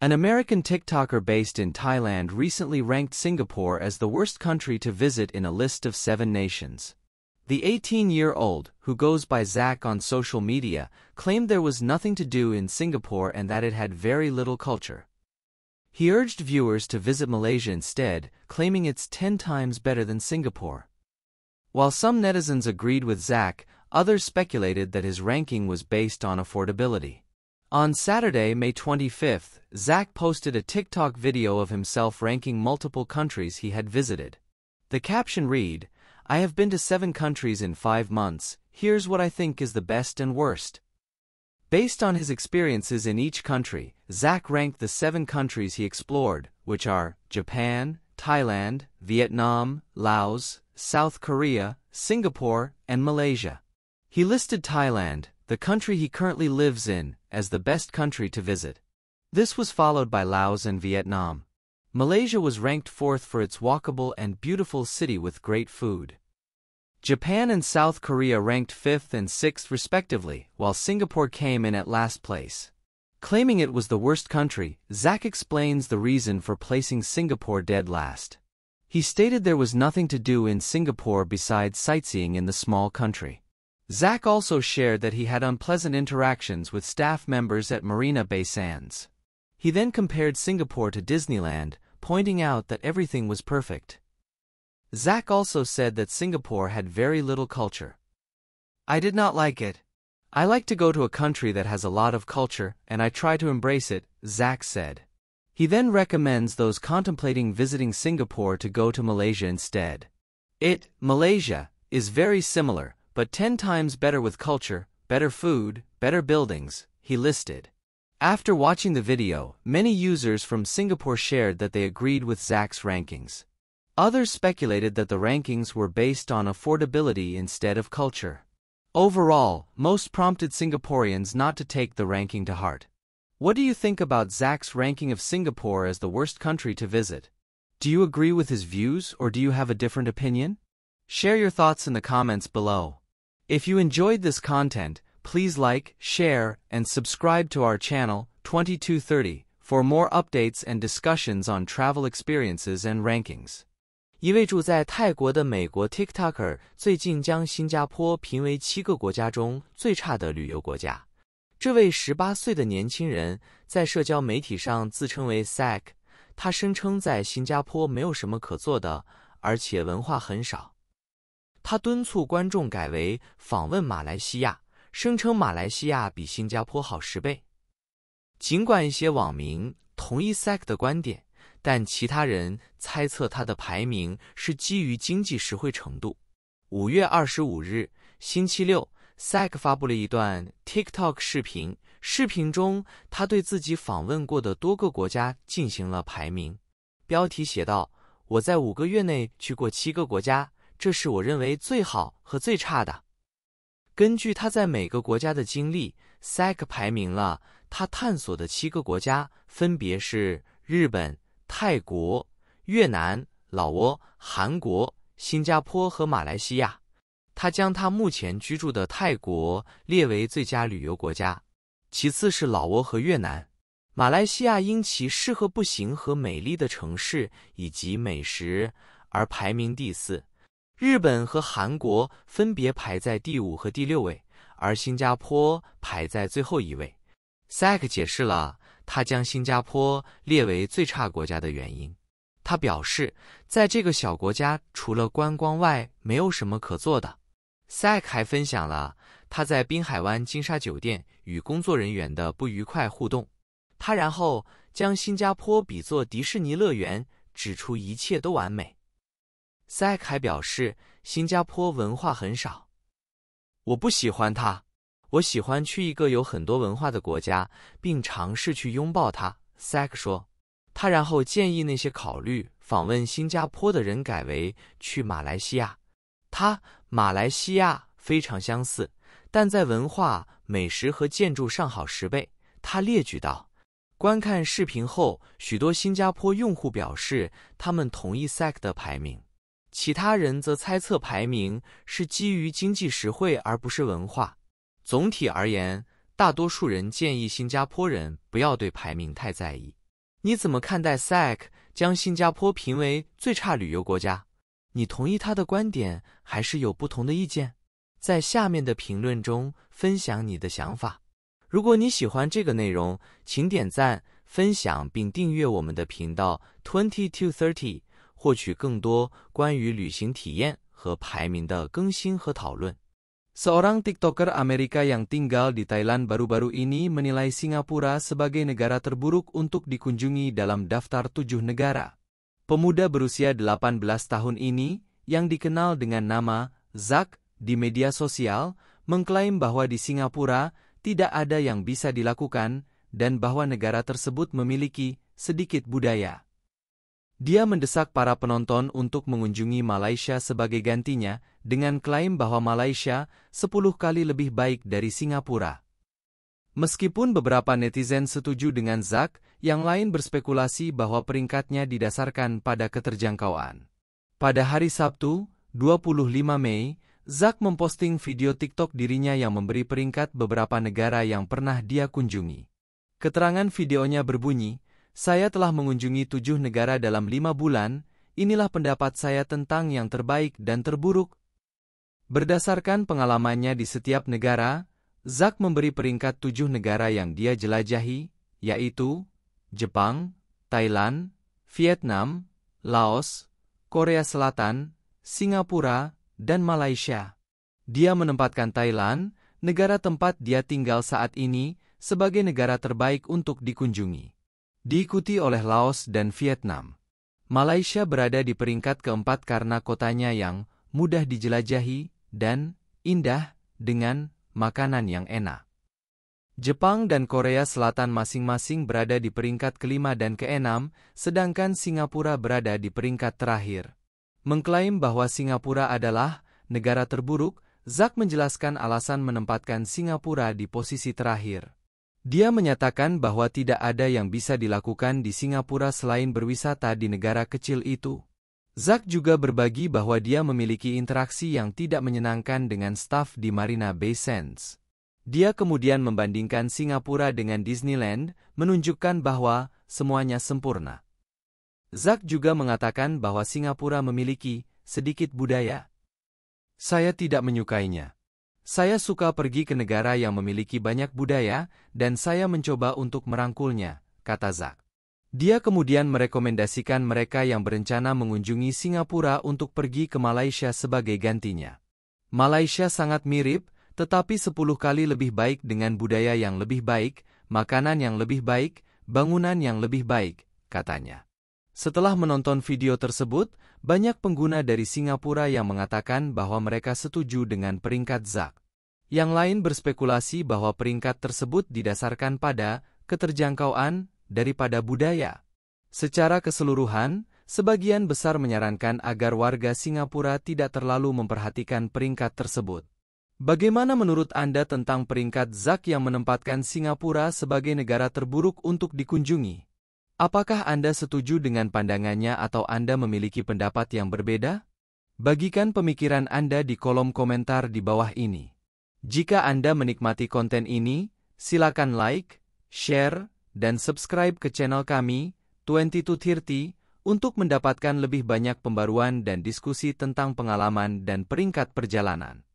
An American TikToker based in Thailand recently ranked Singapore as the worst country to visit in a list of seven nations. The 18-year-old, who goes by Zach on social media, claimed there was nothing to do in Singapore and that it had very little culture. He urged viewers to visit Malaysia instead, claiming it's 10 times better than Singapore. While some netizens agreed with Zach, others speculated that his ranking was based on affordability. On Saturday, May 25th, Zach posted a TikTok video of himself ranking multiple countries he had visited. The caption read, I have been to seven countries in five months, here's what I think is the best and worst. Based on his experiences in each country, Zach ranked the seven countries he explored, which are Japan, Thailand, Vietnam, Laos, South Korea, Singapore, and Malaysia. He listed Thailand, the country he currently lives in, as the best country to visit. This was followed by Laos and Vietnam. Malaysia was ranked fourth for its walkable and beautiful city with great food. Japan and South Korea ranked fifth and sixth respectively, while Singapore came in at last place. Claiming it was the worst country, Zach explains the reason for placing Singapore dead last. He stated there was nothing to do in Singapore besides sightseeing in the small country. Zach also shared that he had unpleasant interactions with staff members at Marina Bay Sands. He then compared Singapore to Disneyland, pointing out that everything was perfect. Zach also said that Singapore had very little culture. I did not like it. I like to go to a country that has a lot of culture, and I try to embrace it, Zach said. He then recommends those contemplating visiting Singapore to go to Malaysia instead. It, Malaysia, is very similar, but 10 times better with culture, better food, better buildings, he listed. After watching the video, many users from Singapore shared that they agreed with Zach's rankings. Others speculated that the rankings were based on affordability instead of culture. Overall, most prompted Singaporeans not to take the ranking to heart. What do you think about Zach's ranking of Singapore as the worst country to visit? Do you agree with his views or do you have a different opinion? Share your thoughts in the comments below. If you enjoyed this content, please like, share, and subscribe to our channel, 2230, for more updates and discussions on travel experiences and rankings. 一位住在泰国的美国 TikToker 最近将新加坡评为七个国家中最差的旅游国家这位 “sack”，他声称在新加坡没有什么可做的，而且文化很少。他敦促观众改为访问马来西亚，声称马来西亚比新加坡好十倍。尽管一些网民同意 Sec 的观点，但其他人猜测他的排名是基于经济实惠程度。五月二十五日，星期六，Sec 发布了一段 TikTok 视频，视频中他对自己访问过的多个国家进行了排名。标题写道：“我在五个月内去过七个国家。”这是我认为最好和最差的。根据他在每个国家的经历 s a c 排名了他探索的七个国家，分别是日本、泰国、越南、老挝、韩国、新加坡和马来西亚。他将他目前居住的泰国列为最佳旅游国家，其次是老挝和越南。马来西亚因其适合步行和美丽的城市以及美食而排名第四。日本和韩国分别排在第五和第六位，而新加坡排在最后一位。Sack 解释了他将新加坡列为最差国家的原因。他表示，在这个小国家，除了观光外，没有什么可做的。Sack 还分享了他在滨海湾金沙酒店与工作人员的不愉快互动。他然后将新加坡比作迪士尼乐园，指出一切都完美。Sek 还表示，新加坡文化很少，我不喜欢它。我喜欢去一个有很多文化的国家，并尝试去拥抱它。Sek 说，他然后建议那些考虑访问新加坡的人改为去马来西亚。他马来西亚非常相似，但在文化、美食和建筑上好十倍。他列举道。观看视频后，许多新加坡用户表示，他们同意 Sek 的排名。其他人则猜测排名是基于经济实惠，而不是文化。总体而言，大多数人建议新加坡人不要对排名太在意。你怎么看待 s a c 将新加坡评为最差旅游国家？你同意他的观点，还是有不同的意见？在下面的评论中分享你的想法。如果你喜欢这个内容，请点赞、分享并订阅我们的频道 Twenty Two Thirty。获取更多关于旅行体验和排名的更新和讨论。Seorang TikToker Amerika yang tinggal di Thailand baru-baru ini menilai Singapura sebagai negara terburuk untuk dikunjungi dalam daftar tujuh negara. Pemuda berusia 18 tahun ini, yang dikenal dengan nama Zack di media sosial, mengklaim bahwa di Singapura tidak ada yang bisa dilakukan dan bahwa negara tersebut memiliki sedikit budaya. Dia mendesak para penonton untuk mengunjungi Malaysia sebagai gantinya dengan klaim bahwa Malaysia 10 kali lebih baik dari Singapura. Meskipun beberapa netizen setuju dengan Zak, yang lain berspekulasi bahwa peringkatnya didasarkan pada keterjangkauan. Pada hari Sabtu, 25 Mei, Zak memposting video TikTok dirinya yang memberi peringkat beberapa negara yang pernah dia kunjungi. Keterangan videonya berbunyi, saya telah mengunjungi tujuh negara dalam lima bulan, inilah pendapat saya tentang yang terbaik dan terburuk. Berdasarkan pengalamannya di setiap negara, Zak memberi peringkat tujuh negara yang dia jelajahi, yaitu Jepang, Thailand, Vietnam, Laos, Korea Selatan, Singapura, dan Malaysia. Dia menempatkan Thailand, negara tempat dia tinggal saat ini, sebagai negara terbaik untuk dikunjungi diikuti oleh Laos dan Vietnam. Malaysia berada di peringkat keempat karena kotanya yang mudah dijelajahi dan indah dengan makanan yang enak. Jepang dan Korea Selatan masing-masing berada di peringkat kelima dan keenam, sedangkan Singapura berada di peringkat terakhir. Mengklaim bahwa Singapura adalah negara terburuk, Zak menjelaskan alasan menempatkan Singapura di posisi terakhir. Dia menyatakan bahwa tidak ada yang bisa dilakukan di Singapura selain berwisata di negara kecil itu. Zak juga berbagi bahwa dia memiliki interaksi yang tidak menyenangkan dengan staf di Marina Bay Sands. Dia kemudian membandingkan Singapura dengan Disneyland, menunjukkan bahwa semuanya sempurna. Zak juga mengatakan bahwa Singapura memiliki sedikit budaya. Saya tidak menyukainya. Saya suka pergi ke negara yang memiliki banyak budaya, dan saya mencoba untuk merangkulnya, kata Zak. Dia kemudian merekomendasikan mereka yang berencana mengunjungi Singapura untuk pergi ke Malaysia sebagai gantinya. Malaysia sangat mirip, tetapi 10 kali lebih baik dengan budaya yang lebih baik, makanan yang lebih baik, bangunan yang lebih baik, katanya. Setelah menonton video tersebut, banyak pengguna dari Singapura yang mengatakan bahwa mereka setuju dengan peringkat ZAK. Yang lain berspekulasi bahwa peringkat tersebut didasarkan pada keterjangkauan daripada budaya. Secara keseluruhan, sebagian besar menyarankan agar warga Singapura tidak terlalu memperhatikan peringkat tersebut. Bagaimana menurut Anda tentang peringkat ZAK yang menempatkan Singapura sebagai negara terburuk untuk dikunjungi? Apakah Anda setuju dengan pandangannya atau Anda memiliki pendapat yang berbeda? Bagikan pemikiran Anda di kolom komentar di bawah ini. Jika Anda menikmati konten ini, silakan like, share, dan subscribe ke channel kami, 2230, untuk mendapatkan lebih banyak pembaruan dan diskusi tentang pengalaman dan peringkat perjalanan.